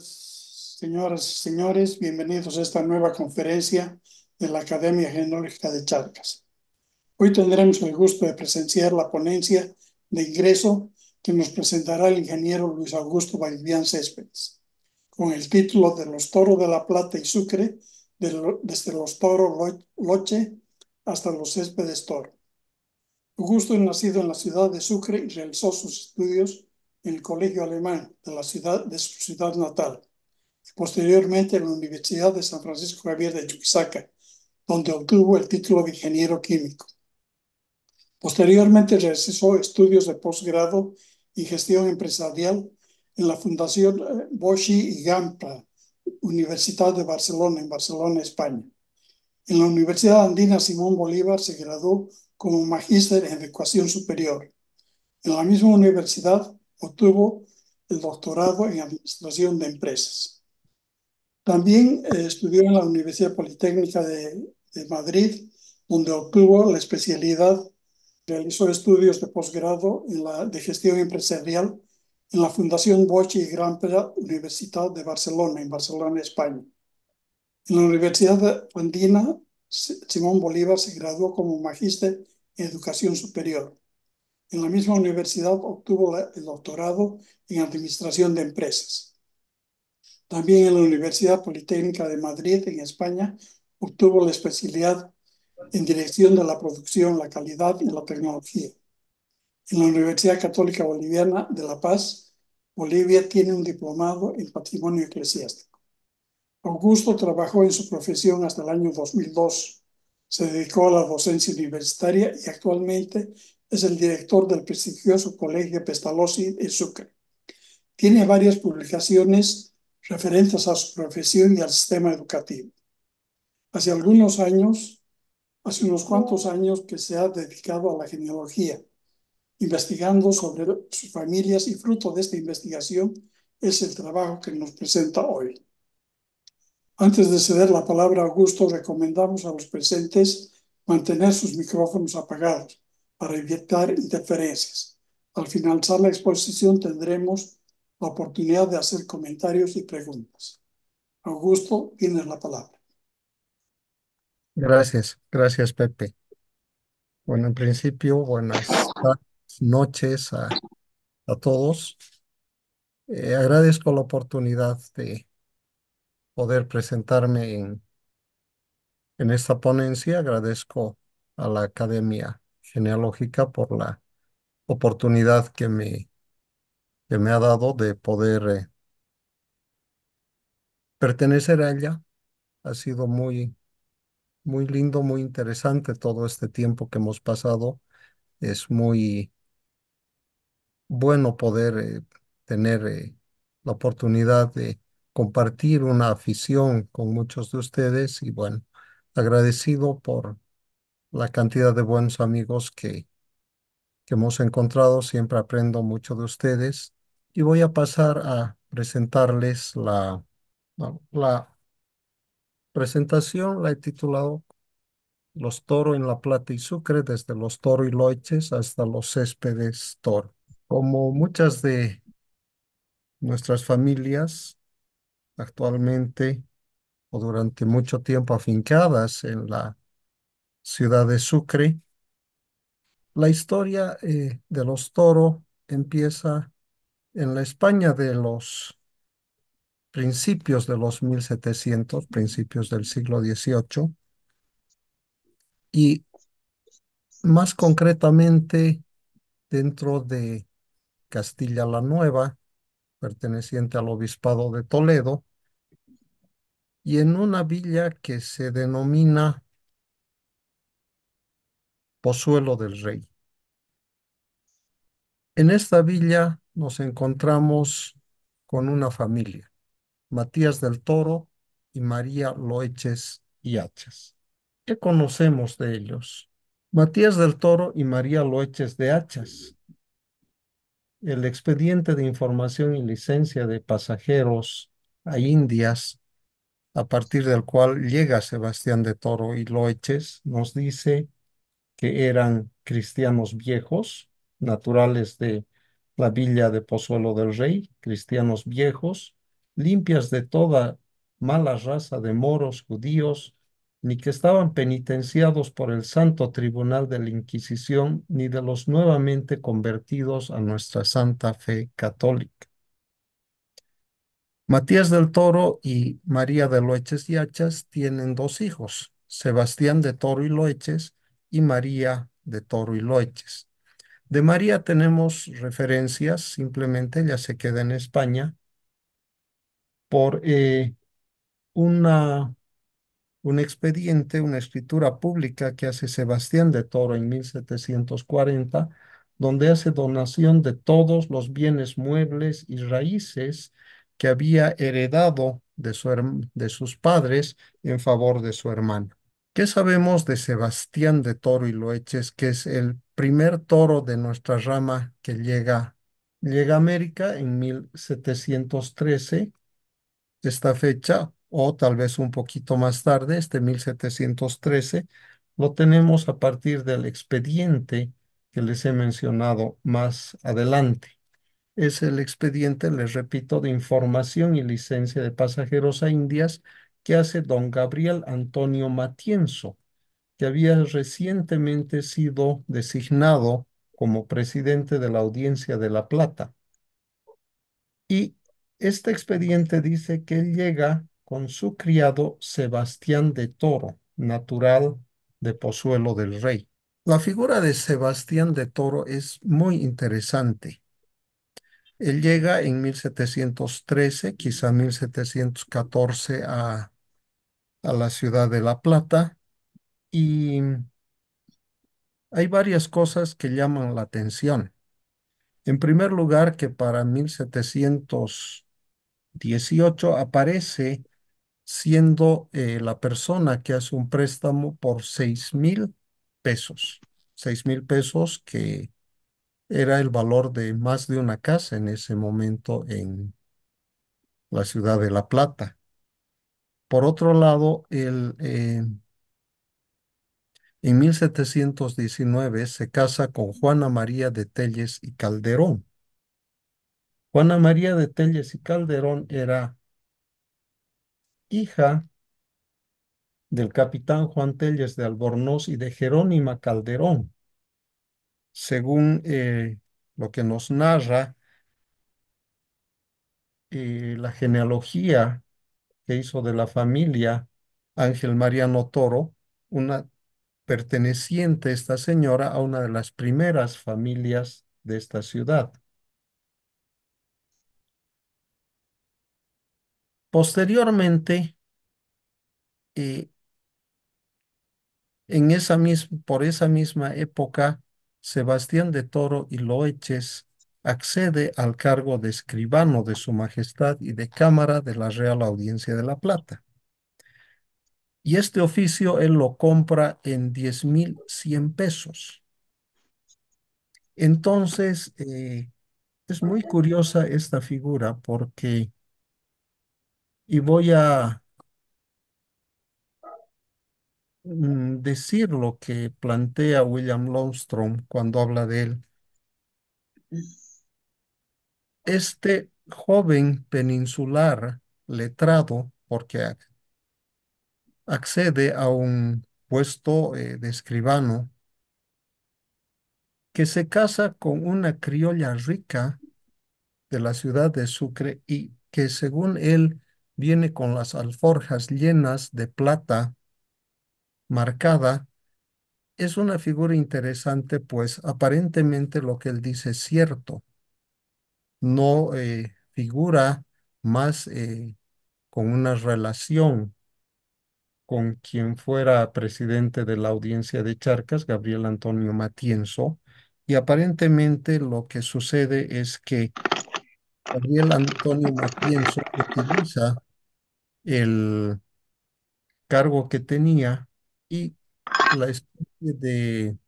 Señoras y señores, bienvenidos a esta nueva conferencia de la Academia Genológica de Charcas. Hoy tendremos el gusto de presenciar la ponencia de ingreso que nos presentará el ingeniero Luis Augusto Valdivian Céspedes, con el título de Los toros de la Plata y Sucre, desde los toros Loche hasta los Céspedes Toro. Augusto, es nacido en la ciudad de Sucre, y realizó sus estudios el Colegio Alemán de, la ciudad, de su ciudad natal y posteriormente en la Universidad de San Francisco Javier de Chuquisaca, donde obtuvo el título de ingeniero químico. Posteriormente realizó estudios de posgrado y gestión empresarial en la Fundación eh, Boschi y Gampa, Universidad de Barcelona, en Barcelona, España. En la Universidad Andina Simón Bolívar se graduó como magíster en educación superior. En la misma universidad obtuvo el doctorado en Administración de Empresas. También eh, estudió en la Universidad Politécnica de, Madrid, donde obtuvo la especialidad, realizó estudios de posgrado en la, de gestión empresarial en la Fundación Bosch y Gran Universidad de Barcelona, en Barcelona, España. En la Universidad Andina, Simón Bolívar se graduó como magíster en educación superior. En la misma universidad obtuvo el doctorado en Administración de Empresas. También en la Universidad Politécnica de Madrid, en España, obtuvo la especialidad en Dirección de la Producción, la Calidad y la Tecnología. En la Universidad Católica Boliviana de La Paz, Bolivia tiene un diplomado en Patrimonio Eclesiástico. Augusto trabajó en su profesión hasta el año 2002. Se dedicó a la docencia universitaria y actualmente es el director del prestigioso Colegio Pestalozzi en Sucre. Tiene varias publicaciones referentes a su profesión y al sistema educativo. Hace algunos años, hace unos cuantos años que se ha dedicado a la genealogía, investigando sobre sus familias y fruto de esta investigación es el trabajo que nos presenta hoy. Antes de ceder la palabra a Augusto, recomendamos a los presentes mantener sus micrófonos apagados para evitar interferencias. Al finalizar la exposición tendremos la oportunidad de hacer comentarios y preguntas. Augusto, tienes la palabra. Gracias, gracias Pepe. Bueno, en principio, buenas noches a, todos. Eh, agradezco la oportunidad de poder presentarme en, en esta ponencia. Agradezco a la Academia genealógica por la oportunidad que me, que me ha dado de poder eh, pertenecer a ella. Ha sido muy, muy lindo, muy interesante todo este tiempo que hemos pasado. Es muy bueno poder eh, tener eh, la oportunidad de compartir una afición con muchos de ustedes y bueno, agradecido por la cantidad de buenos amigos que, que hemos encontrado. Siempre aprendo mucho de ustedes y voy a pasar a presentarles la, la presentación. La he titulado Los Toros en la Plata y Sucre, desde los Toro y Loiches hasta los Céspedes Toro. Como muchas de nuestras familias actualmente o durante mucho tiempo afincadas en la ciudad de Sucre. La historia eh, de los toros empieza en la España de los principios de los 1700, principios del siglo XVIII, y más concretamente dentro de Castilla la Nueva, perteneciente al obispado de Toledo, y en una villa que se denomina Pozuelo del Rey. En esta villa nos encontramos con una familia, Matías del Toro y María Loeches y Hachas. ¿Qué conocemos de ellos? Matías del Toro y María Loeches de Hachas. El expediente de información y licencia de pasajeros a Indias, a partir del cual llega Sebastián de Toro y Loeches, nos dice que eran cristianos viejos, naturales de la villa de Pozuelo del Rey, cristianos viejos, limpias de toda mala raza de moros, judíos, ni que estaban penitenciados por el Santo Tribunal de la Inquisición, ni de los nuevamente convertidos a nuestra santa fe católica. Matías del Toro y María de Loeches y Hachas tienen dos hijos, Sebastián de Toro y Loeches y María de Toro y Loeches. De María tenemos referencias, simplemente ella se queda en España por eh, una, un expediente, una escritura pública que hace Sebastián de Toro en 1740, donde hace donación de todos los bienes muebles y raíces que había heredado de, su, de sus padres en favor de su hermano. ¿Qué sabemos de Sebastián de Toro y Loeches, que es el primer toro de nuestra rama que llega, llega a América en 1713? Esta fecha, o tal vez un poquito más tarde, este 1713, lo tenemos a partir del expediente que les he mencionado más adelante es el expediente, les repito, de información y licencia de pasajeros a Indias que hace don Gabriel Antonio Matienzo, que había recientemente sido designado como presidente de la Audiencia de La Plata. Y este expediente dice que él llega con su criado Sebastián de Toro, natural de Pozuelo del Rey. La figura de Sebastián de Toro es muy interesante. Él llega en 1713, quizá 1714 a, la ciudad de La Plata y hay varias cosas que llaman la atención. En primer lugar, que para 1718 aparece siendo eh, la persona que hace un préstamo por 6 mil pesos. 6 mil pesos que era el valor de más de una casa en ese momento en la ciudad de La Plata. Por otro lado, el, eh, en 1719 se casa con Juana María de Telles y Calderón. Juana María de Telles y Calderón era hija del capitán Juan Telles de Albornoz y de Jerónima Calderón, según eh, lo que nos narra eh, la genealogía que hizo de la familia Ángel Mariano Toro, una perteneciente esta señora a una de las primeras familias de esta ciudad. Posteriormente, eh, en esa por esa misma época, Sebastián de Toro y Loeches accede al cargo de escribano de Su Majestad y de Cámara de la Real Audiencia de La Plata. Y este oficio él lo compra en 10.100 pesos. Entonces, eh, es muy curiosa esta figura porque, y voy a Mm, decir lo que plantea William Lowstrom cuando habla de él. Este joven peninsular letrado, porque accede a un puesto eh, de escribano, que se casa con una criolla rica de la ciudad de Sucre y que según él viene con las alforjas llenas de plata marcada, es una figura interesante, pues aparentemente lo que él dice es cierto. No eh, figura más eh, con una relación con quien fuera presidente de la audiencia de Charcas, Gabriel Antonio Matienzo, y aparentemente lo que sucede es que Gabriel Antonio Matienzo utiliza el cargo que tenía y la especie de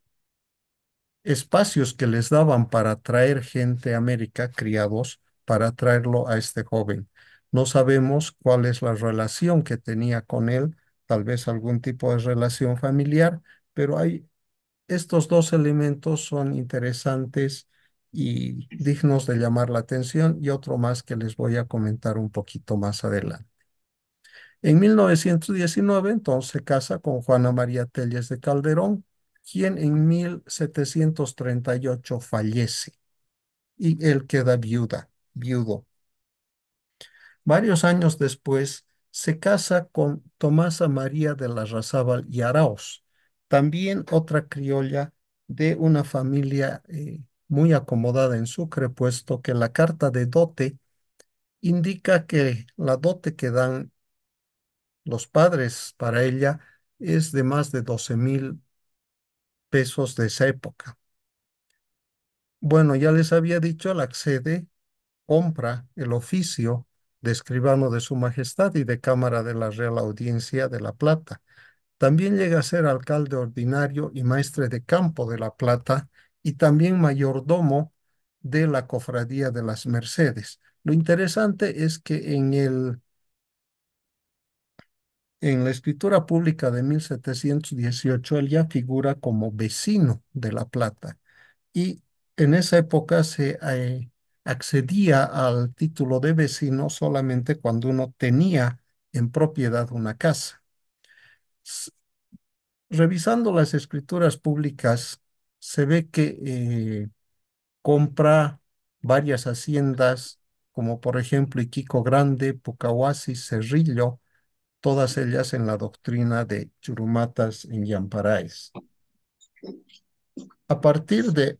espacios que les daban para traer gente a América, criados, para traerlo a este joven. No sabemos cuál es la relación que tenía con él, tal vez algún tipo de relación familiar, pero hay estos dos elementos son interesantes y dignos de llamar la atención y otro más que les voy a comentar un poquito más adelante. En 1919, entonces, se casa con Juana María Telles de Calderón, quien en 1738 fallece y él queda viuda, viudo. Varios años después, se casa con Tomasa María de la Razábal y Araos, también otra criolla de una familia eh, muy acomodada en Sucre, puesto que la carta de dote indica que la dote que dan los padres para ella es de más de 12 mil pesos de esa época. Bueno, ya les había dicho, la accede, compra el oficio de escribano de su majestad y de cámara de la Real Audiencia de La Plata. También llega a ser alcalde ordinario y maestre de campo de La Plata y también mayordomo de la Cofradía de las Mercedes. Lo interesante es que en el en la escritura pública de 1718, él ya figura como vecino de La Plata y en esa época se eh, accedía al título de vecino solamente cuando uno tenía en propiedad una casa. Revisando las escrituras públicas, se ve que eh, compra varias haciendas, como por ejemplo Iquico Grande, Pucahuasi, Cerrillo, todas ellas en la doctrina de Churumatas en yamparáes A partir de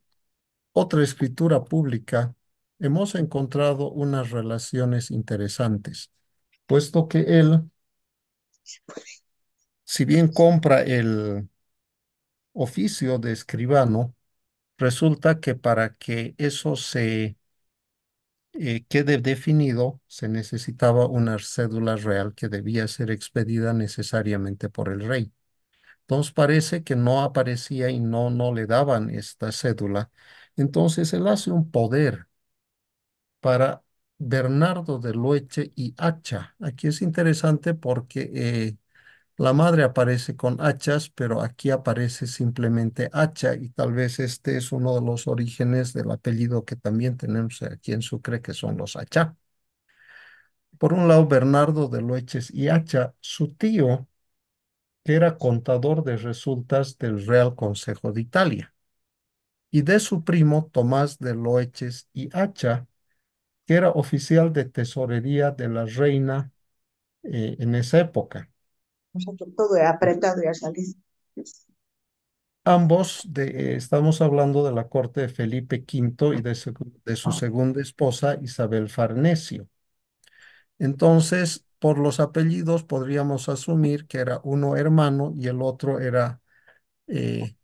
otra escritura pública, hemos encontrado unas relaciones interesantes, puesto que él, si bien compra el oficio de escribano, resulta que para que eso se eh, quede definido, se necesitaba una cédula real que debía ser expedida necesariamente por el rey. Entonces parece que no aparecía y no, no le daban esta cédula. Entonces él hace un poder para Bernardo de Loeche y Hacha. Aquí es interesante porque eh, la madre aparece con hachas, pero aquí aparece simplemente hacha y tal vez este es uno de los orígenes del apellido que también tenemos aquí en Sucre, que son los hacha. Por un lado, Bernardo de Loeches y Hacha, su tío, que era contador de resultas del Real Consejo de Italia, y de su primo Tomás de Loeches y Hacha, que era oficial de tesorería de la reina eh, en esa época todo he apretado, ha salido Ambos eh, estamos hablando de la corte de Felipe V y de su, ah. segunda esposa Isabel Farnesio. Entonces, por los apellidos podríamos asumir que era uno hermano y el otro era eh,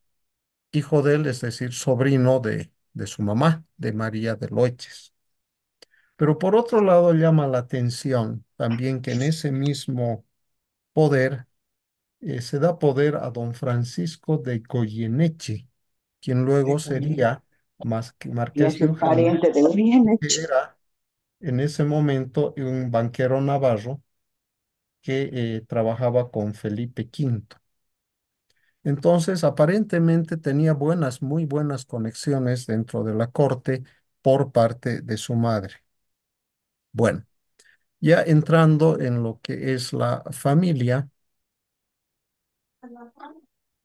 hijo de él, es decir, sobrino de, de su mamá, de María de Loches. Pero por otro lado llama la atención también que en ese mismo poder, eh, se da poder a don Francisco de Coyeneche, quien luego sería más que Marqués de era en ese momento un banquero navarro que eh, trabajaba con Felipe V. Entonces, aparentemente tenía buenas, muy buenas conexiones dentro de la corte por parte de su madre. Bueno, ya entrando en lo que es la familia,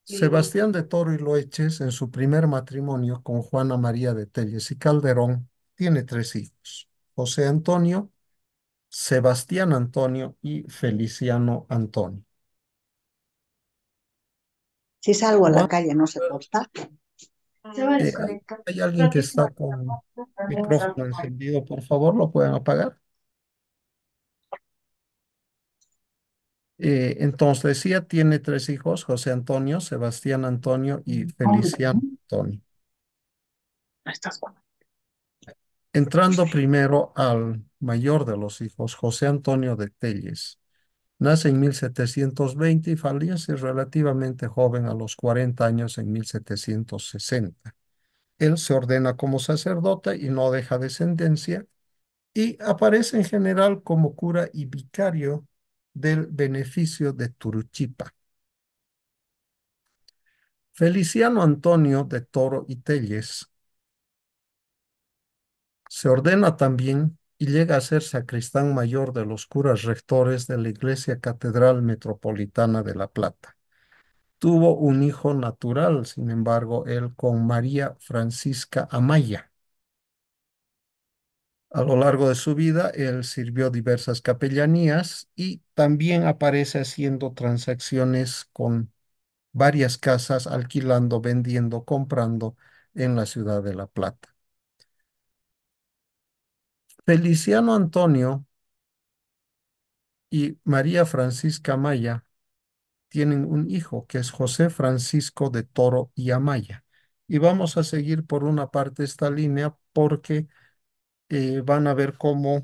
Sebastián de Toro y Loeches, en su primer matrimonio con Juana María de Telles y Calderón, tiene tres hijos, José Antonio, Sebastián Antonio y Feliciano Antonio. Si salgo a la ah. calle, no se corta. Eh, hay alguien que está con el micrófono encendido, por favor, ¿lo pueden apagar? Eh, entonces, ella tiene tres hijos, José Antonio, Sebastián Antonio y Feliciano Antonio. Entrando primero al mayor de los hijos, José Antonio de Telles. Nace en 1720 y fallece relativamente joven a los 40 años en 1760. Él se ordena como sacerdote y no deja descendencia y aparece en general como cura y vicario del beneficio de Turuchipa. Feliciano Antonio de Toro y Telles se ordena también y llega a ser sacristán mayor de los curas rectores de la Iglesia Catedral Metropolitana de La Plata. Tuvo un hijo natural, sin embargo, él con María Francisca Amaya. A lo largo de su vida, él sirvió diversas capellanías y también aparece haciendo transacciones con varias casas, alquilando, vendiendo, comprando en la ciudad de La Plata. Feliciano Antonio y María Francisca Amaya tienen un hijo que es José Francisco de Toro y Amaya. Y vamos a seguir por una parte esta línea porque eh, van a ver cómo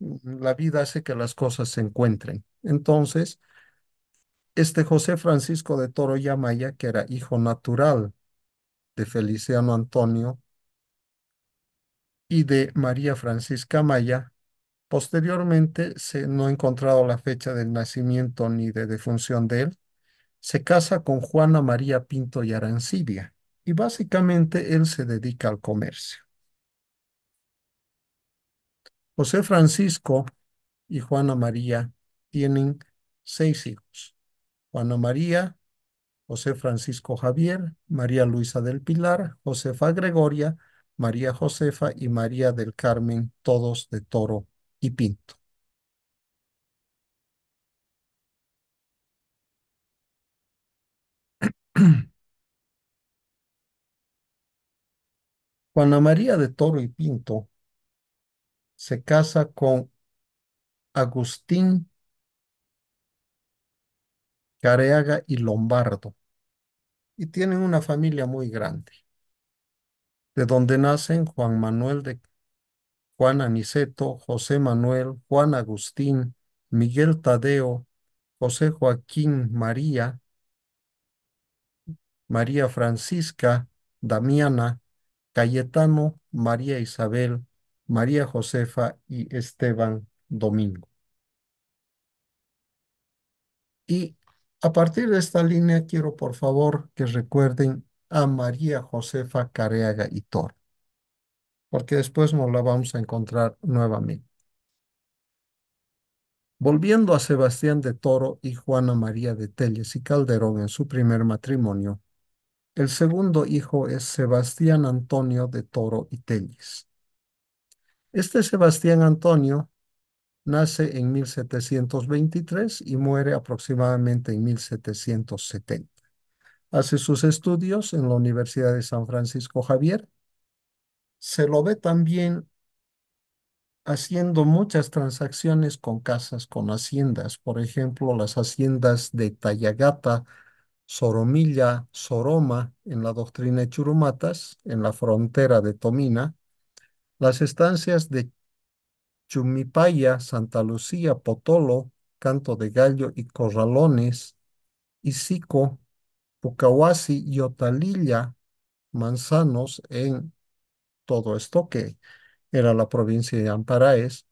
la vida hace que las cosas se encuentren. Entonces, este José Francisco de Toro Yamaya, que era hijo natural de Feliciano Antonio y de María Francisca Maya, posteriormente se, no ha encontrado la fecha del nacimiento ni de defunción de él, se casa con Juana María Pinto y Arancibia y básicamente él se dedica al comercio. José Francisco y Juana María tienen seis hijos. Juana María, José Francisco Javier, María Luisa del Pilar, Josefa Gregoria, María Josefa y María del Carmen, todos de Toro y Pinto. Juana María de Toro y Pinto se casa con Agustín Careaga y Lombardo y tienen una familia muy grande, de donde nacen Juan Manuel de Juan Aniceto, José Manuel, Juan Agustín, Miguel Tadeo, José Joaquín María, María Francisca, Damiana, Cayetano, María Isabel, María Josefa y Esteban Domingo. Y a partir de esta línea quiero por favor que recuerden a María Josefa Careaga y Toro, porque después nos la vamos a encontrar nuevamente. Volviendo a Sebastián de Toro y Juana María de Telles y Calderón en su primer matrimonio, el segundo hijo es Sebastián Antonio de Toro y Telles. Este Sebastián Antonio nace en 1723 y muere aproximadamente en 1770. Hace sus estudios en la Universidad de San Francisco Javier. Se lo ve también haciendo muchas transacciones con casas, con haciendas, por ejemplo, las haciendas de Tayagata, Soromilla, Soroma, en la doctrina de Churumatas, en la frontera de Tomina, las estancias de Chumipaya, Santa Lucía, Potolo, Canto de Gallo y Corralones, Isico, Pucahuasi y Otalilla, Manzanos en todo esto que era la provincia de Amparaes,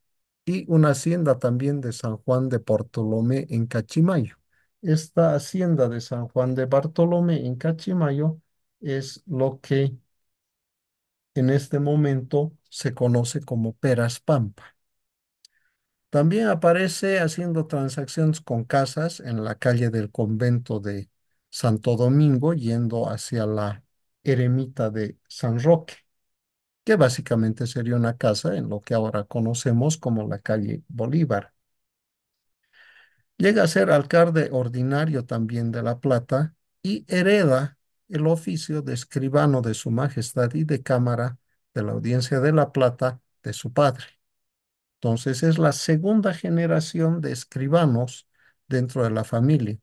y una hacienda también de San Juan de Bartolomé en Cachimayo. Esta hacienda de San Juan de Bartolomé en Cachimayo es lo que en este momento se conoce como Peras Pampa. También aparece haciendo transacciones con casas en la calle del convento de Santo Domingo, yendo hacia la eremita de San Roque, que básicamente sería una casa en lo que ahora conocemos como la calle Bolívar. Llega a ser alcalde ordinario también de La Plata y hereda el oficio de escribano de su majestad y de cámara de la audiencia de La Plata de su padre. Entonces es la segunda generación de escribanos dentro de la familia.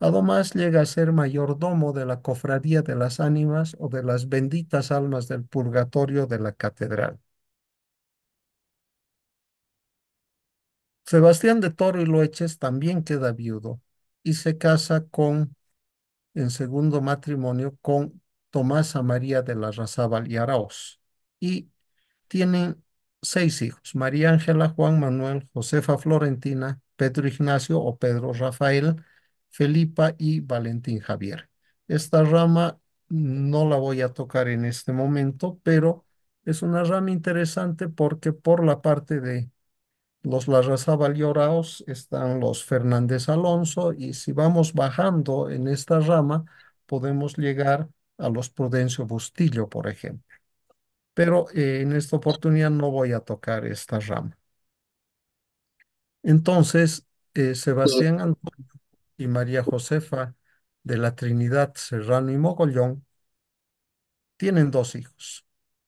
Además llega a ser mayordomo de la cofradía de las ánimas o de las benditas almas del purgatorio de la catedral. Sebastián de Toro y Loeches también queda viudo y se casa con en segundo matrimonio con Tomasa María de la Razábal y Araoz. Y tienen seis hijos, María Ángela, Juan Manuel, Josefa Florentina, Pedro Ignacio o Pedro Rafael, Felipa y Valentín Javier. Esta rama no la voy a tocar en este momento, pero es una rama interesante porque por la parte de los Larrazábal y están los Fernández Alonso, y si vamos bajando en esta rama, podemos llegar a los Prudencio Bustillo, por ejemplo. Pero eh, en esta oportunidad no voy a tocar esta rama. Entonces, eh, Sebastián pues Antonio y María Josefa de la Trinidad Serrano y Mogollón tienen dos hijos,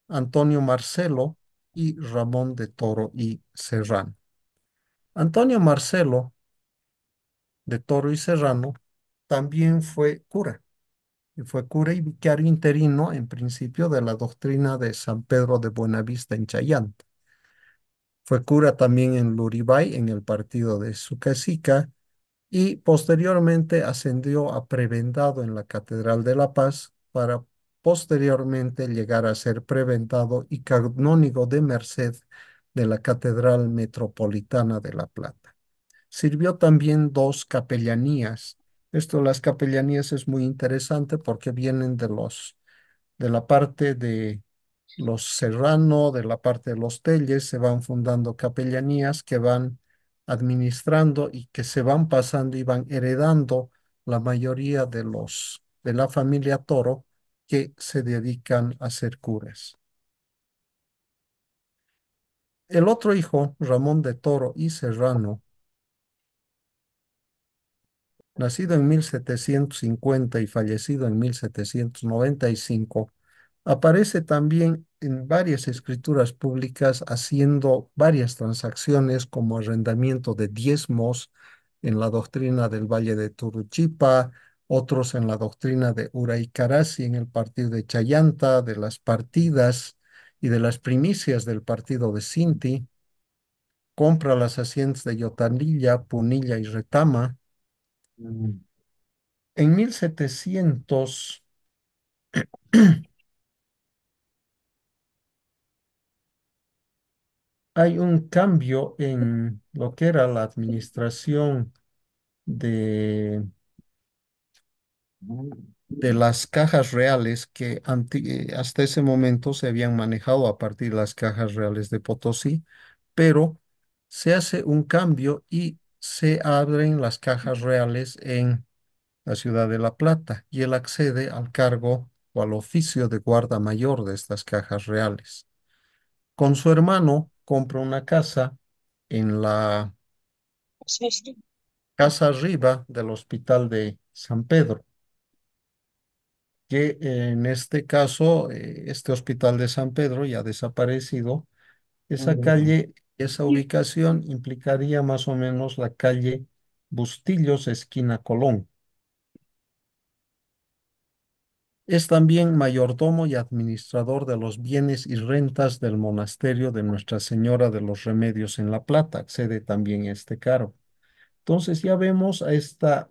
Antonio Marcelo y Ramón de Toro y Serrano. Antonio Marcelo de Toro y Serrano también fue cura. Y fue cura y vicario interino en principio de la doctrina de San Pedro de Buenavista en Chayanta. Fue cura también en Luribay, en el partido de Sucasica, y posteriormente ascendió a prebendado en la Catedral de la Paz para posteriormente llegar a ser prebendado y canónigo de Merced de la Catedral Metropolitana de La Plata. Sirvió también dos capellanías. Esto de las capellanías es muy interesante porque vienen de los de la parte de los serrano, de la parte de los telles, se van fundando capellanías que van administrando y que se van pasando y van heredando la mayoría de los de la familia Toro que se dedican a ser curas. El otro hijo, Ramón de Toro y Serrano, nacido en 1750 y fallecido en 1795, aparece también en varias escrituras públicas haciendo varias transacciones como arrendamiento de diezmos en la doctrina del Valle de Turuchipa, otros en la doctrina de Uraycarasi en el partido de Chayanta, de las partidas, y de las primicias del partido de Sinti, compra las haciendas de Yotanilla, Punilla y Retama. Mm. En 1700, hay un cambio en lo que era la administración de mm de las cajas reales que eh, hasta ese momento se habían manejado a partir de las cajas reales de Potosí, pero se hace un cambio y se abren las cajas reales en la ciudad de La Plata y él accede al cargo o al oficio de guarda mayor de estas cajas reales. Con su hermano compra una casa en la casa arriba del hospital de San Pedro que en este caso, eh, este hospital de San Pedro ya ha desaparecido, esa calle, esa ubicación implicaría más o menos la calle Bustillos, esquina Colón. Es también mayordomo y administrador de los bienes y rentas del monasterio de Nuestra Señora de los Remedios en La Plata, accede también a este cargo. Entonces ya vemos a esta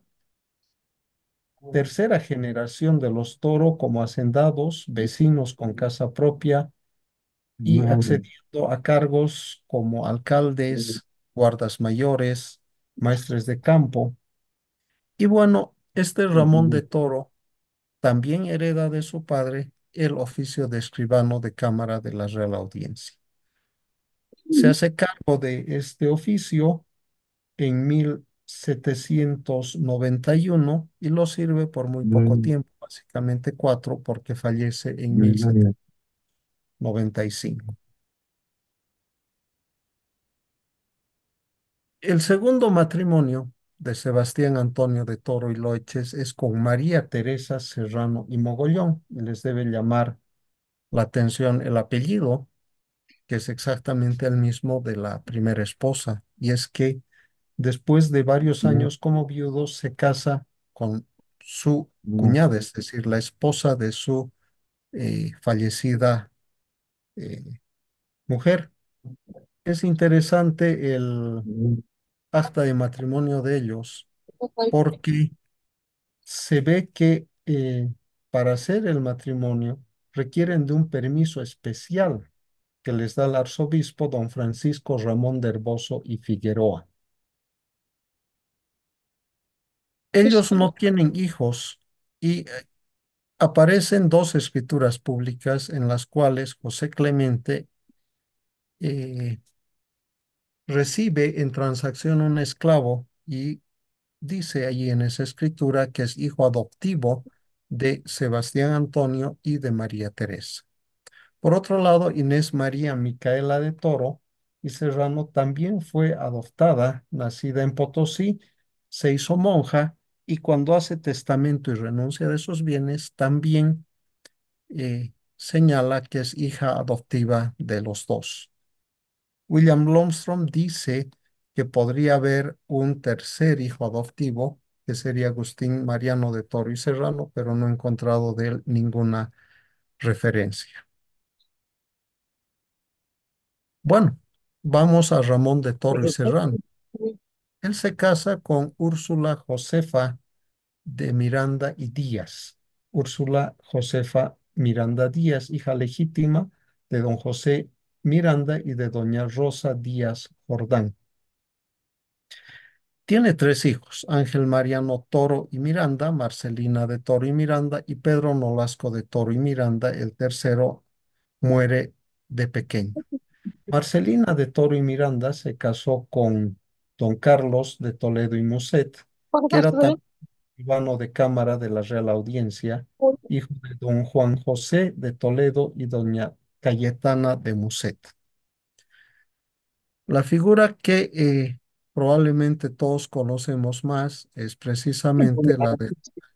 tercera generación de los Toro como hacendados, vecinos con casa propia y accediendo a cargos como alcaldes, guardas mayores, maestres de campo. Y bueno, este Ramón de Toro también hereda de su padre el oficio de escribano de cámara de la Real Audiencia. Se mm. hace cargo de este oficio en mil 791 y lo sirve por muy poco tiempo, básicamente cuatro, porque fallece en 1795. El segundo matrimonio de Sebastián Antonio de Toro y Loeches es con María Teresa Serrano y Mogollón. les debe llamar la atención el apellido, que es exactamente el mismo de la primera esposa. Y es que después de varios años como viudo, se casa con su cuñada, es decir, la esposa de su eh, fallecida eh, mujer. Es interesante el acta de matrimonio de ellos porque se ve que eh, para hacer el matrimonio requieren de un permiso especial que les da el arzobispo don Francisco Ramón de Herboso y Figueroa. Ellos no tienen hijos y eh, aparecen dos escrituras públicas en las cuales José Clemente eh, recibe en transacción un esclavo y dice allí en esa escritura que es hijo adoptivo de Sebastián Antonio y de María Teresa. Por otro lado, Inés María Micaela de Toro y Serrano también fue adoptada, nacida en Potosí, se hizo monja y cuando hace testamento y renuncia de sus bienes, también eh, señala que es hija adoptiva de los dos. William Lomstrom dice que podría haber un tercer hijo adoptivo, que sería Agustín Mariano de Toro y Serrano, pero no he encontrado de él ninguna referencia. Bueno, vamos a Ramón de Toro y Serrano. Él se casa con Úrsula Josefa de Miranda y Díaz. Úrsula Josefa Miranda Díaz, hija legítima de don José Miranda y de doña Rosa Díaz Jordán. Tiene tres hijos, Ángel Mariano Toro y Miranda, Marcelina de Toro y Miranda y Pedro Nolasco de Toro y Miranda. El tercero muere de pequeño. Marcelina de Toro y Miranda se casó con don Carlos de Toledo y Musset, que era también Ivano de cámara de la Real Audiencia, hijo de don Juan José de Toledo y doña Cayetana de Musset. La figura que eh, probablemente todos conocemos más es precisamente la de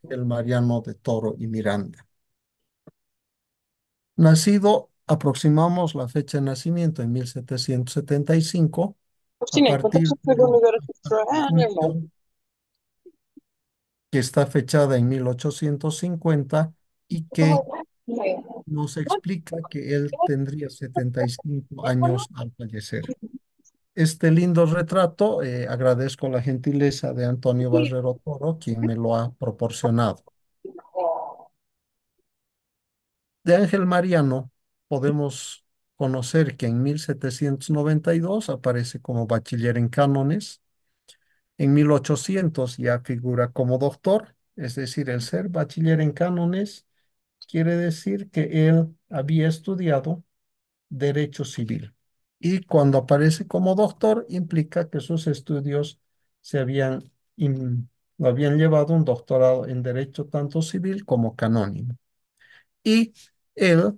el Mariano de Toro y Miranda. Nacido, aproximamos la fecha de nacimiento en 1775, pues que está fechada en 1850 y que nos explica que pues, él tendría 75 años al fallecer. Este lindo retrato, eh, agradezco la gentileza de Antonio Barrero Toro, quien me lo ha proporcionado. De Ángel Mariano podemos conocer que en 1792 aparece como bachiller en cánones, en 1800 ya figura como doctor, es decir, el ser bachiller en cánones quiere decir que él había estudiado derecho civil. Y cuando aparece como doctor implica que sus estudios se habían, lo habían llevado un doctorado en derecho tanto civil como canónico. Y él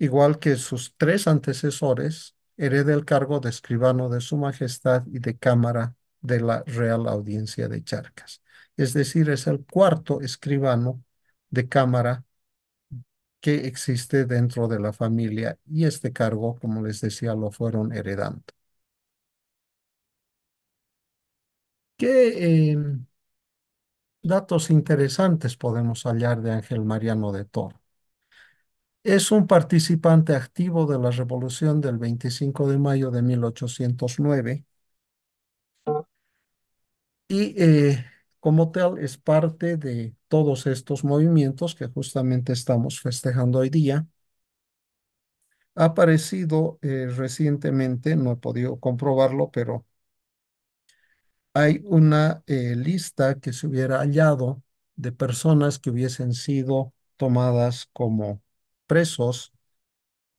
igual que sus tres antecesores, hereda el cargo de escribano de Su Majestad y de Cámara de la Real Audiencia de Charcas. Es decir, es el cuarto escribano de Cámara que existe dentro de la familia y este cargo, como les decía, lo fueron heredando. ¿Qué em, datos interesantes podemos hallar de Ángel Mariano de Toro? es un participante activo de la revolución del 25 de mayo de 1809 y eh, como tal es parte de todos estos movimientos que justamente estamos festejando hoy día. Ha aparecido eh, recientemente, no he podido comprobarlo, pero hay una eh, lista que se hubiera hallado de personas que hubiesen sido tomadas como presos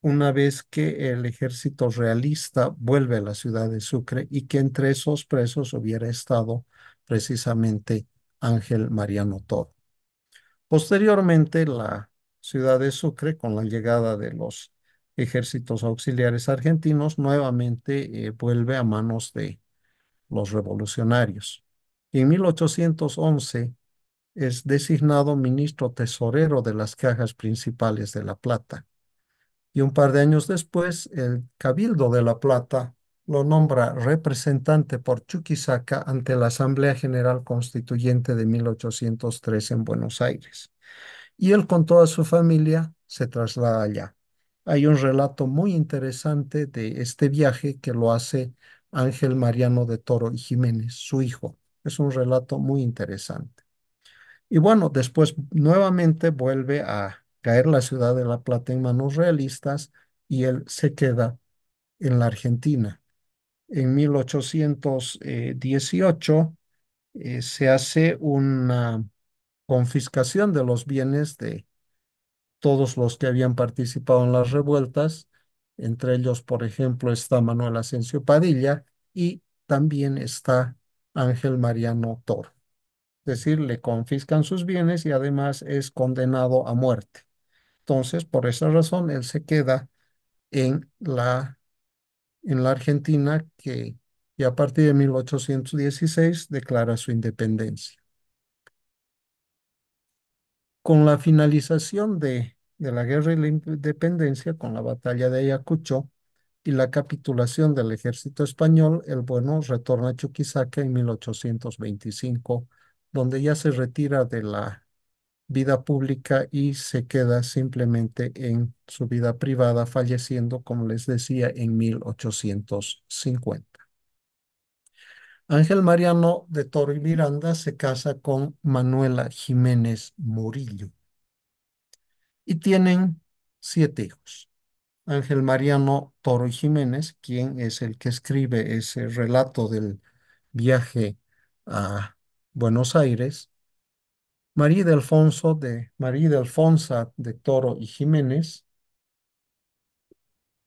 una vez que el ejército realista vuelve a la ciudad de Sucre y que entre esos presos hubiera estado precisamente Ángel Mariano Toro. Posteriormente, la ciudad de Sucre, con la llegada de los ejércitos auxiliares argentinos, nuevamente eh, vuelve a manos de los revolucionarios. en 1811, es designado ministro tesorero de las cajas principales de La Plata. Y un par de años después, el Cabildo de La Plata lo nombra representante por Chuquisaca ante la Asamblea General Constituyente de 1803 en Buenos Aires. Y él con toda su familia se traslada allá. Hay un relato muy interesante de este viaje que lo hace Ángel Mariano de Toro y Jiménez, su hijo. Es un relato muy interesante. Y bueno, después nuevamente vuelve a caer la ciudad de La Plata en manos realistas y él se queda en la Argentina. En 1818 eh, se hace una confiscación de los bienes de todos los que habían participado en las revueltas. Entre ellos, por ejemplo, está Manuel Asensio Padilla y también está Ángel Mariano Toro. Es decir, le confiscan sus bienes y además es condenado a muerte. Entonces, por esa razón, él se queda en la, en la Argentina que ya a partir de 1816 declara su independencia. Con la finalización de, de la guerra y la independencia, con la batalla de Ayacucho y la capitulación del ejército español, el bueno retorna a Chuquisaca en 1825 donde ya se retira de la vida pública y se queda simplemente en su vida privada, falleciendo, como les decía, en 1850. Ángel Mariano de Toro y Miranda se casa con Manuela Jiménez Murillo y tienen siete hijos. Ángel Mariano Toro y Jiménez, quien es el que escribe ese relato del viaje a Buenos Aires, María de Alfonso de María de Alfonso de Toro y Jiménez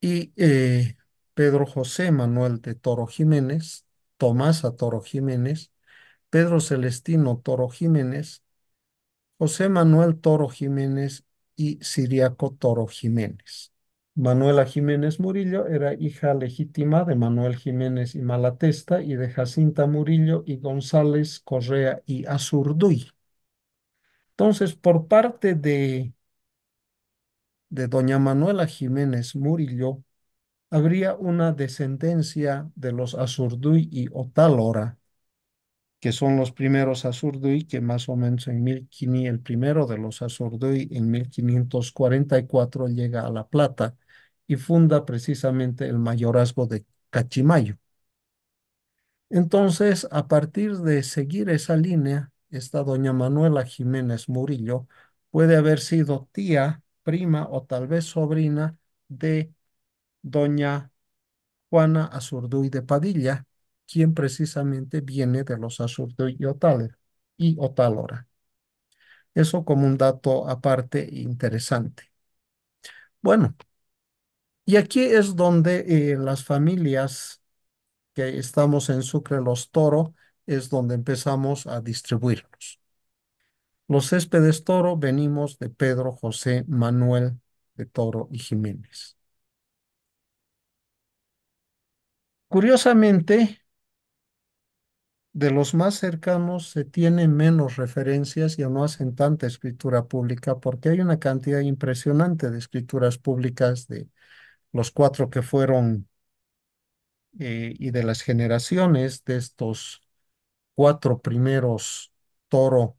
y eh, Pedro José Manuel de Toro Jiménez, Tomasa Toro Jiménez, Pedro Celestino Toro Jiménez, José Manuel Toro Jiménez y Siriaco Toro Jiménez. Manuela Jiménez Murillo era hija legítima de Manuel Jiménez y Malatesta y de Jacinta Murillo y González Correa y Azurduy. Entonces, por parte de, de doña Manuela Jiménez Murillo, habría una descendencia de los Azurduy y Otálora, que son los primeros Azurduy, que más o menos en 1500, el primero de los Azurduy en 1544 llega a La Plata y funda precisamente el mayorazgo de Cachimayo. Entonces, a partir de seguir esa línea, esta doña Manuela Jiménez Murillo puede haber sido tía, prima o tal vez sobrina de doña Juana Azurduy de Padilla, ¿Quién precisamente viene de los Azurdo y Otalora? y Otálora. Eso como un dato aparte interesante. Bueno, y aquí es donde eh, las familias que estamos en Sucre los Toro es donde empezamos a distribuirlos. Los céspedes Toro venimos de Pedro José Manuel de Toro y Jiménez. Curiosamente, de los más cercanos se tiene menos referencias y no hacen tanta escritura pública porque hay una cantidad impresionante de escrituras públicas de los cuatro que fueron eh, y de las generaciones de estos cuatro primeros Toro.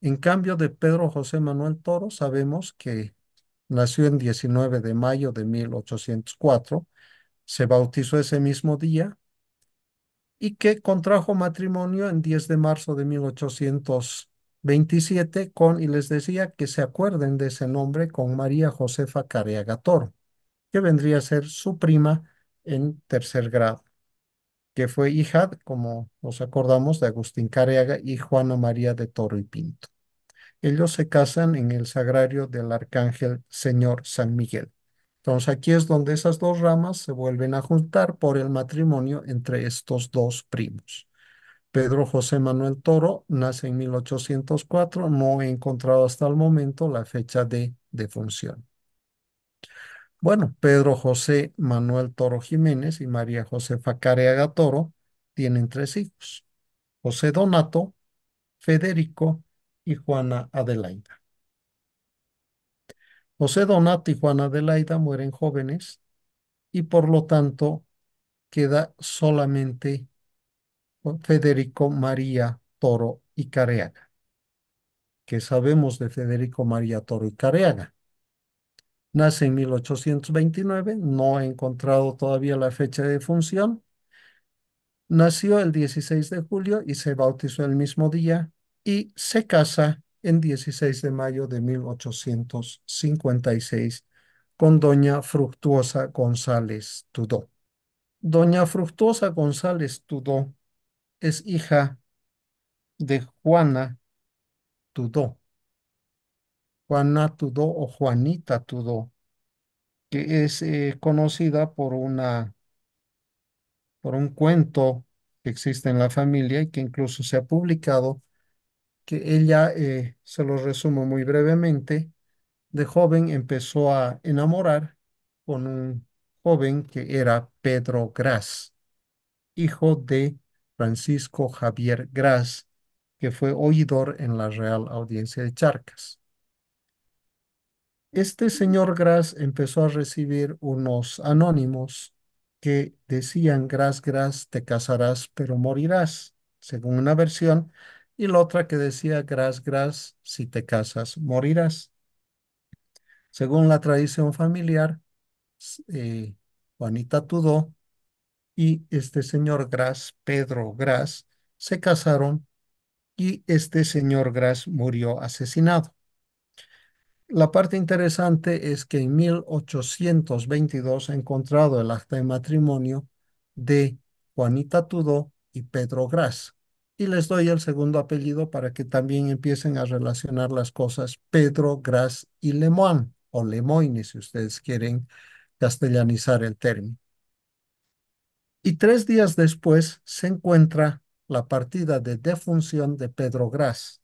En cambio de Pedro José Manuel Toro sabemos que nació en 19 de mayo de 1804, se bautizó ese mismo día, y que contrajo matrimonio en 10 de marzo de 1827 con, y les decía que se acuerden de ese nombre, con María Josefa Careaga Toro, que vendría a ser su prima en tercer grado, que fue hija, como nos acordamos, de Agustín Careaga y Juana María de Toro y Pinto. Ellos se casan en el sagrario del arcángel Señor San Miguel. Entonces aquí es donde esas dos ramas se vuelven a juntar por el matrimonio entre estos dos primos. Pedro José Manuel Toro nace en 1804, no he encontrado hasta el momento la fecha de defunción. Bueno, Pedro José Manuel Toro Jiménez y María Josefa Careaga Toro tienen tres hijos, José Donato, Federico y Juana Adelaida. José Donato y Juana Adelaida mueren jóvenes y por lo tanto queda solamente Federico María Toro y Careaga. ¿Qué sabemos de Federico María Toro y Careaga? Nace en 1829, no ha encontrado todavía la fecha de función. Nació el 16 de julio y se bautizó el mismo día y se casa en 16 de mayo de 1856 con doña Fructuosa González Tudó. Doña Fructuosa González Tudó es hija de Juana Tudó. Juana Tudó o Juanita Tudó, que es eh, conocida por una por un cuento que existe en la familia y que incluso se ha publicado que ella, eh, se lo resumo muy brevemente, de joven empezó a enamorar con un joven que era Pedro Gras, hijo de Francisco Javier Gras, que fue oidor en la Real Audiencia de Charcas. Este señor Gras empezó a recibir unos anónimos que decían, Gras, Gras, te casarás, pero morirás, según una versión, y la otra que decía, gras, gras, si te casas, morirás. Según la tradición familiar, eh, Juanita Tudó y este señor Gras, Pedro Gras, se casaron y este señor Gras murió asesinado. La parte interesante es que en 1822 ha encontrado el acta de matrimonio de Juanita Tudó y Pedro Gras y les doy el segundo apellido para que también empiecen a relacionar las cosas Pedro, Gras y Lemoine, o Lemoine si ustedes quieren castellanizar el término. Y tres días después se encuentra la partida de defunción de Pedro Gras,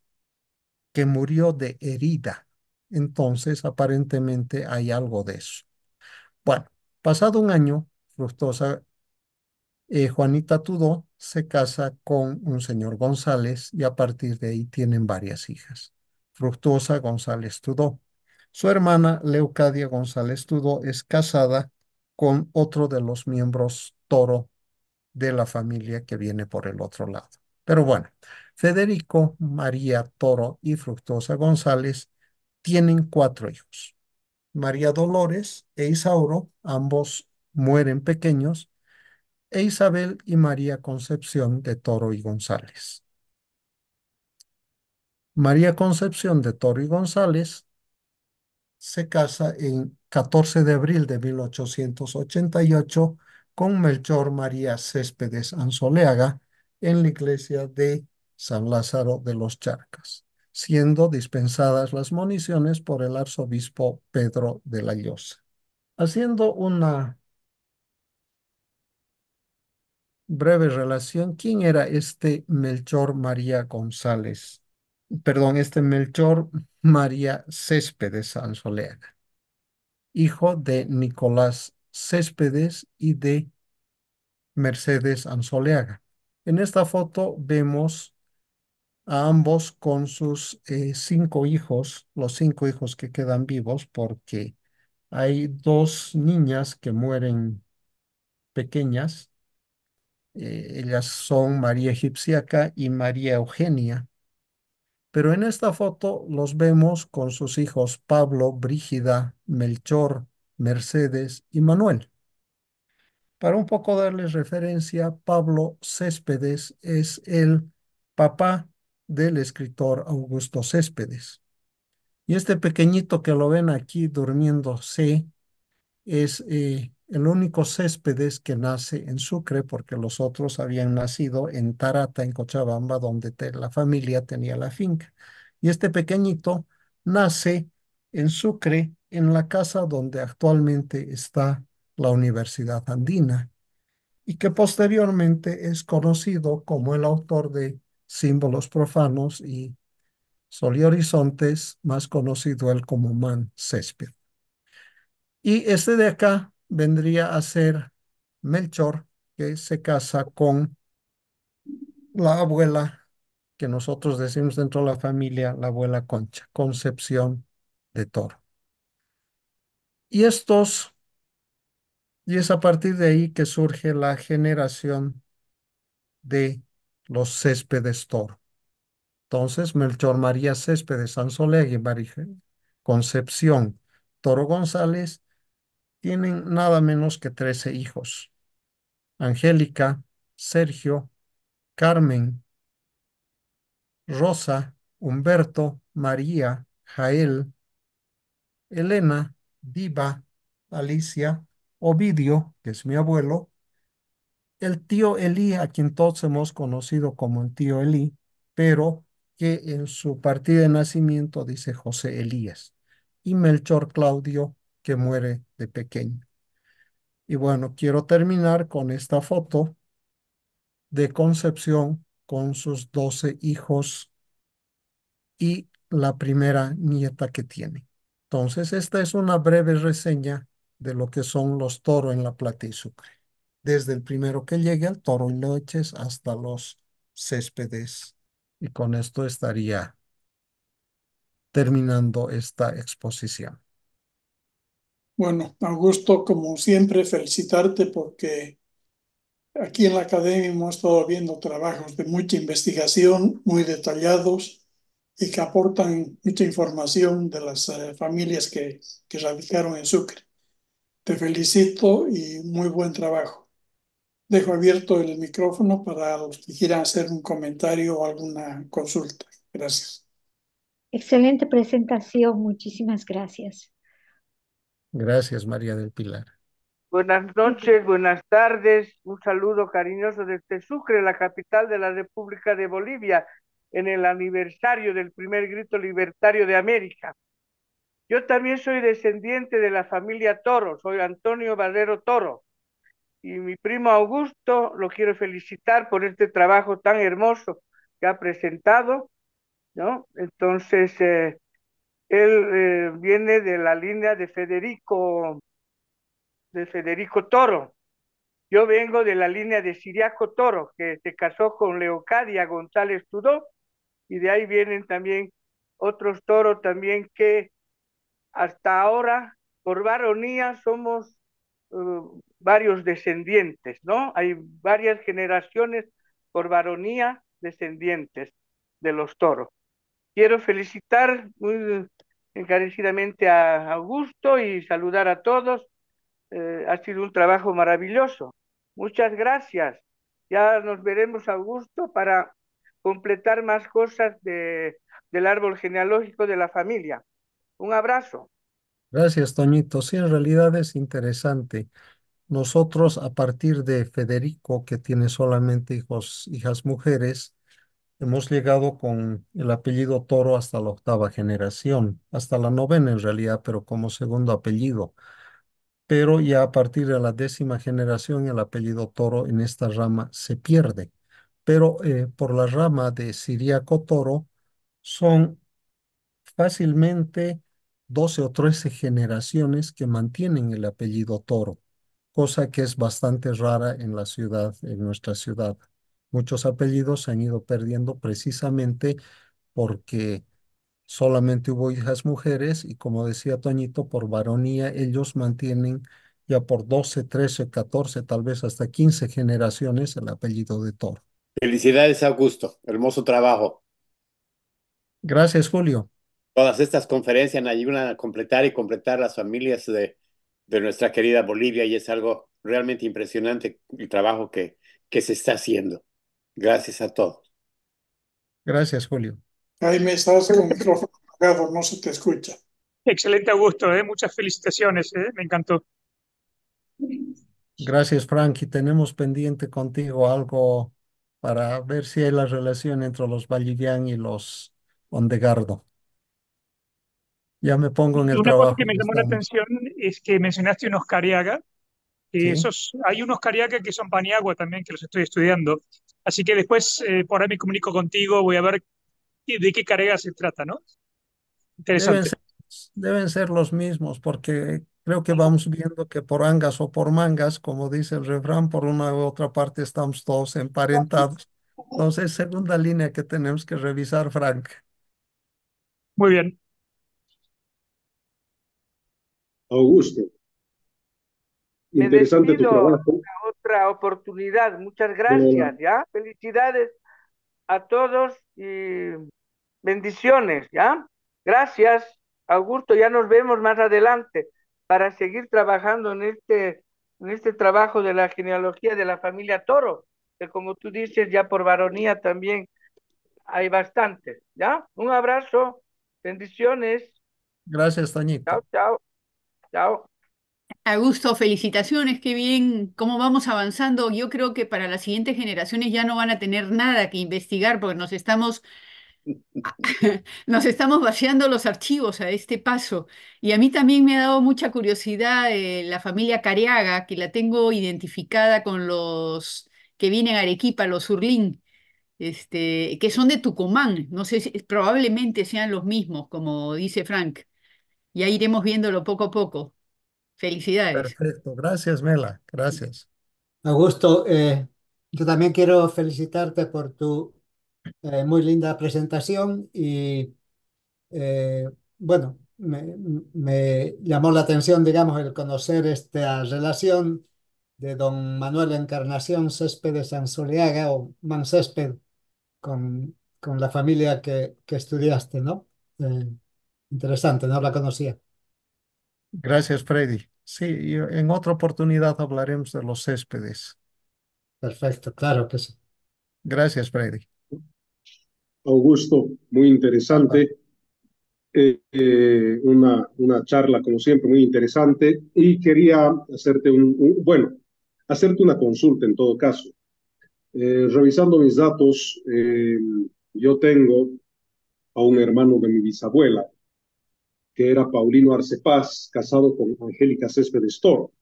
que murió de herida. Entonces, aparentemente hay algo de eso. Bueno, pasado un año, Fructosa eh, Juanita Tudó se casa con un señor González y a partir de ahí tienen varias hijas. Fructuosa González Tudó. Su hermana Leucadia González Tudó es casada con otro de los miembros toro de la familia que viene por el otro lado. Pero bueno, Federico, María Toro y Fructuosa González tienen cuatro hijos. María Dolores e Isauro, ambos mueren pequeños, e Isabel y María Concepción de Toro y González. María Concepción de Toro y González se casa en 14 de abril de 1888 con Melchor María Céspedes Anzoleaga en la iglesia de San Lázaro de los Charcas, siendo dispensadas las municiones por el arzobispo Pedro de la Llosa. Haciendo una breve relación, ¿quién era este Melchor María González? Perdón, este Melchor María Céspedes Anzoleaga. hijo de Nicolás Céspedes y de Mercedes Anzoleaga. En esta foto vemos a ambos con sus eh, cinco hijos, los cinco hijos que quedan vivos, porque hay dos niñas que mueren pequeñas eh, ellas son María Egipciaca y María Eugenia. Pero en esta foto los vemos con sus hijos Pablo, Brígida, Melchor, Mercedes y Manuel. Para un poco darles referencia, Pablo Céspedes es el papá del escritor Augusto Céspedes. Y este pequeñito que lo ven aquí durmiéndose es eh, el único Céspedes que nace en Sucre, porque los otros habían nacido en Tarata, en Cochabamba, donde la familia tenía la finca. Y este pequeñito nace en Sucre, en la casa donde actualmente está la Universidad Andina, y que posteriormente es conocido como el autor de Símbolos Profanos y Sol y Horizontes, más conocido él como Man Césped. Y este de acá vendría a ser Melchor, que se casa con la abuela, que nosotros decimos dentro de la familia, la abuela Concha, Concepción de Toro. Y estos, y es a partir de ahí que surge la generación de los Céspedes Toro. Entonces, Melchor María Céspedes, Sansolegui, Concepción, Toro González tienen nada menos que 13 hijos. Angélica, Sergio, Carmen, Rosa, Humberto, María, Jael, Elena, Diva, Alicia, Ovidio, que es mi abuelo, el tío Elí, a quien todos hemos conocido como el tío Elí, pero que en su partida de nacimiento dice José Elías, y Melchor Claudio, que muere de pequeño. Y bueno, quiero terminar con esta foto de Concepción con sus doce hijos y la primera nieta que tiene. Entonces, esta es una breve reseña de lo que son los toros en la Plata y Sucre. Desde el primero que llegue al toro y noches hasta los céspedes. Y con esto estaría terminando esta exposición. Bueno, Augusto, como siempre, felicitarte porque aquí en la academia hemos estado viendo trabajos de mucha investigación, muy detallados y que aportan mucha información de las eh, familias que, que radicaron en Sucre. Te felicito y muy buen trabajo. Dejo abierto el micrófono para los que quieran hacer un comentario o alguna consulta. Gracias. Excelente presentación, muchísimas gracias. Gracias, María del Pilar. Buenas noches, buenas tardes. Un saludo cariñoso desde Sucre, la capital de la República de Bolivia, en el aniversario del primer grito libertario de América. Yo también soy descendiente de la familia Toro, soy Antonio Valero Toro. Y mi primo Augusto lo quiero felicitar por este trabajo tan hermoso que ha presentado, ¿no? Entonces, eh, él eh, viene de la línea de Federico, de Federico Toro. Yo vengo de la línea de Siriaco Toro, que se casó con Leocadia González Tudó, y de ahí vienen también otros toros también que hasta ahora, por varonía, somos eh, varios descendientes, ¿no? Hay varias generaciones por varonía descendientes de los toros. Quiero felicitar muy encarecidamente a Augusto y saludar a todos. Eh, ha sido un trabajo maravilloso. Muchas gracias. Ya nos veremos, Augusto, para completar más cosas de, del árbol genealógico de la familia. Un abrazo. Gracias, Toñito. Sí, en realidad es interesante. Nosotros, a partir de Federico, que tiene solamente hijos, hijas mujeres, Hemos llegado con el apellido Toro hasta la octava generación, hasta la novena en realidad, pero como segundo apellido. Pero ya a partir de la décima generación el apellido Toro en esta rama se pierde. Pero eh, por la rama de Siriaco Toro son fácilmente 12 o 13 generaciones que mantienen el apellido Toro, cosa que es bastante rara en la ciudad, en nuestra ciudad muchos apellidos se han ido perdiendo precisamente porque solamente hubo hijas mujeres y como decía Toñito, por varonía ellos mantienen ya por 12, 13, 14, tal vez hasta 15 generaciones el apellido de Toro. Felicidades, Augusto. Hermoso trabajo. Gracias, Julio. Todas estas conferencias ayudan a completar y completar las familias de, de nuestra querida Bolivia y es algo realmente impresionante el trabajo que, que se está haciendo. Gracias a todos. Gracias, Julio. me estás con el micrófono apagado, no se te escucha. Excelente, Augusto. ¿eh? Muchas felicitaciones. ¿eh? Me encantó. Gracias, Frankie. Tenemos pendiente contigo algo para ver si hay la relación entre los Vallivian y los Ondegardo. Ya me pongo en el trabajo. Una cosa que me llamó la atención es que mencionaste unos cariaga. Esos, hay unos cariaga que son paniagua también, que los estoy estudiando. Así que después eh, por ahí me comunico contigo, voy a ver de qué carrera se trata, ¿no? Interesante. Deben ser, los mismos, porque creo que vamos viendo que por angas o por mangas, como dice el refrán, por una u otra parte estamos todos emparentados. Entonces, segunda línea que tenemos que revisar, Frank. Muy bien. Augusto. Interesante tu trabajo otra oportunidad. Muchas gracias, ¿ya? Felicidades a todos y bendiciones, ¿ya? Gracias, Augusto. Ya nos vemos más adelante para seguir trabajando en este, en este trabajo de la genealogía de la familia Toro, que como tú dices, ya por varonía también hay bastante, ¿ya? Un abrazo, bendiciones. Gracias, Toñito. Chao, chao. Chao. A gusto, felicitaciones, qué bien, cómo vamos avanzando. Yo creo que para las siguientes generaciones ya no van a tener nada que investigar porque nos estamos, nos estamos vaciando los archivos a este paso. Y a mí también me ha dado mucha curiosidad eh, la familia Cariaga, que la tengo identificada con los que vienen a Arequipa, los Urlín, este, que son de Tucumán. No sé si probablemente sean los mismos, como dice Frank. Ya iremos viéndolo poco a poco. Felicidades. Perfecto, gracias Mela, gracias. Augusto, eh, yo también quiero felicitarte por tu eh, muy linda presentación y eh, bueno, me, llamó la atención, digamos, el conocer esta relación de don Manuel Encarnación Césped de Soleaga o Man Césped con, con la familia que, que estudiaste, ¿no? interesante, no la conocía. Gracias, Freddy. Sí, en otra oportunidad hablaremos de los céspedes. Perfecto, claro que sí. Gracias, Freddy. Augusto, muy interesante. Eh, eh, una, una, charla, como siempre, muy interesante. Y quería hacerte un, bueno, hacerte una consulta en todo caso. Eh, revisando mis datos, yo tengo a un hermano de mi bisabuela, que era Paulino Arce Paz, casado con Angélica Céspedes Toro.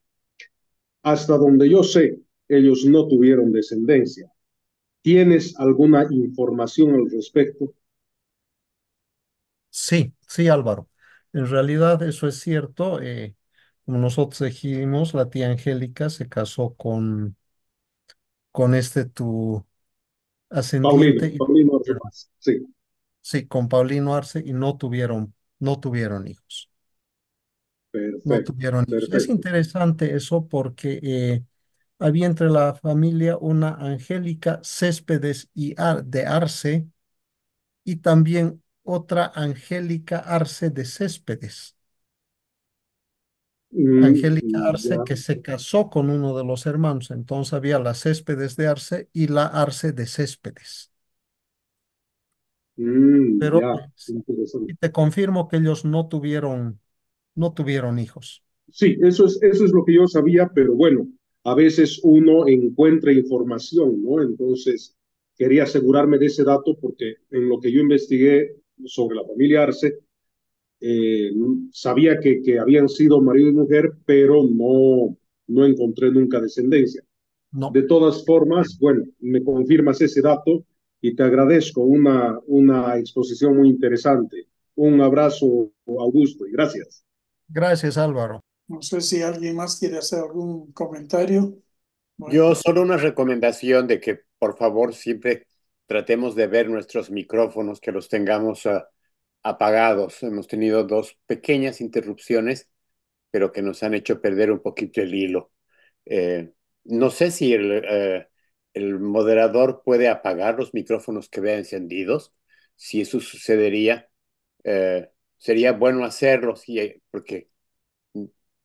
Hasta donde yo sé, ellos no tuvieron descendencia. ¿Tienes alguna información al respecto? Sí, sí, Álvaro. En realidad eso es cierto. Eh, como nosotros dijimos, la tía Angélica se casó con, con este tu ascendiente. Paulino, sí. Sí, con Paulino Arce y no tuvieron no tuvieron hijos. no tuvieron hijos. Es interesante eso porque eh, había entre la familia una Angélica Céspedes y de Arce y también otra Angélica Arce de Céspedes. Mm, Angélica Arce que se casó con uno de los hermanos, entonces había la Céspedes de Arce y la Arce de Céspedes. Mm, Pero pues, te confirmo que ellos no tuvieron, no tuvieron hijos. Sí, eso es, eso es lo que yo sabía, pero bueno, a veces uno encuentra información, ¿no? Entonces, quería asegurarme de ese dato porque en lo que yo investigué sobre la familia Arce, eh, sabía que, que, habían sido marido y mujer, pero no, no encontré nunca descendencia. No. De todas formas, bueno, me confirmas ese dato y te agradezco una, una exposición muy interesante. Un abrazo, Augusto, y gracias. Gracias, Álvaro. No sé si alguien más quiere hacer algún comentario. Yo solo una recomendación de que, por favor, siempre tratemos de ver nuestros micrófonos, que los tengamos ah, apagados. Hemos tenido dos pequeñas interrupciones, pero que nos han hecho perder un poquito el hilo. Eh, no sé si el... Eh, el moderador puede apagar los micrófonos que vea encendidos. Si eso sucedería, eh, sería bueno hacerlo, eh, porque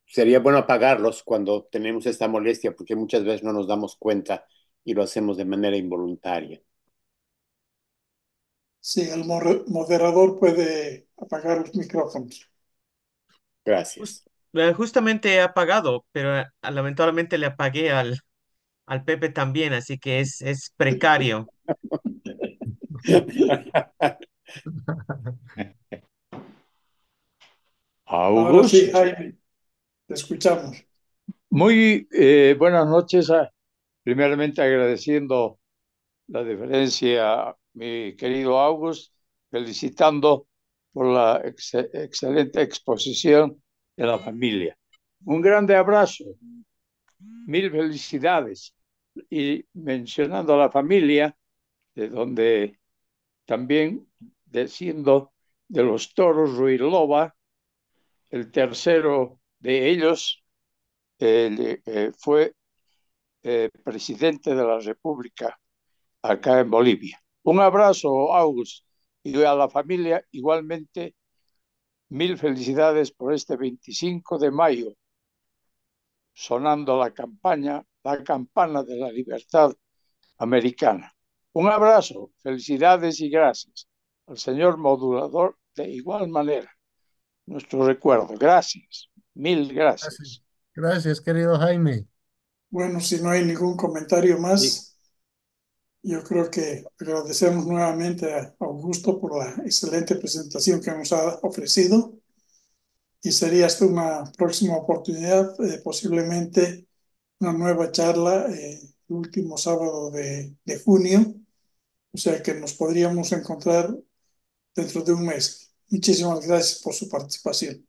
sería bueno apagarlos cuando tenemos esta molestia, porque muchas veces no nos damos cuenta y lo hacemos de manera involuntaria. Sí, el moderador puede apagar los micrófonos. Gracias. Eh, justamente he apagado, pero lamentablemente le apagué al, al Pepe también, así que es, precario. te escuchamos. Muy eh, buenas noches. Ah, primeramente agradeciendo la diferencia a mi querido August, felicitando por la excelente exposición de la familia. Un grande abrazo. Mil felicidades y mencionando a la familia, de donde también desciendo de los toros Ruilova, el tercero de ellos eh, eh, fue eh, presidente de la República acá en Bolivia. Un abrazo, August, y a la familia igualmente mil felicidades por este 25 de mayo, sonando la campaña la campana de la libertad americana. Un abrazo, felicidades y gracias al señor modulador de igual manera. Nuestro recuerdo. Gracias. Mil gracias. Gracias, querido Jaime. Bueno, si no hay ningún comentario más, yo creo que agradecemos nuevamente a Augusto por la excelente presentación que nos ha ofrecido y sería hasta una próxima oportunidad, eh, posiblemente una nueva charla eh, el último sábado de, junio, o sea que nos podríamos encontrar dentro de un mes. Muchísimas gracias por su participación.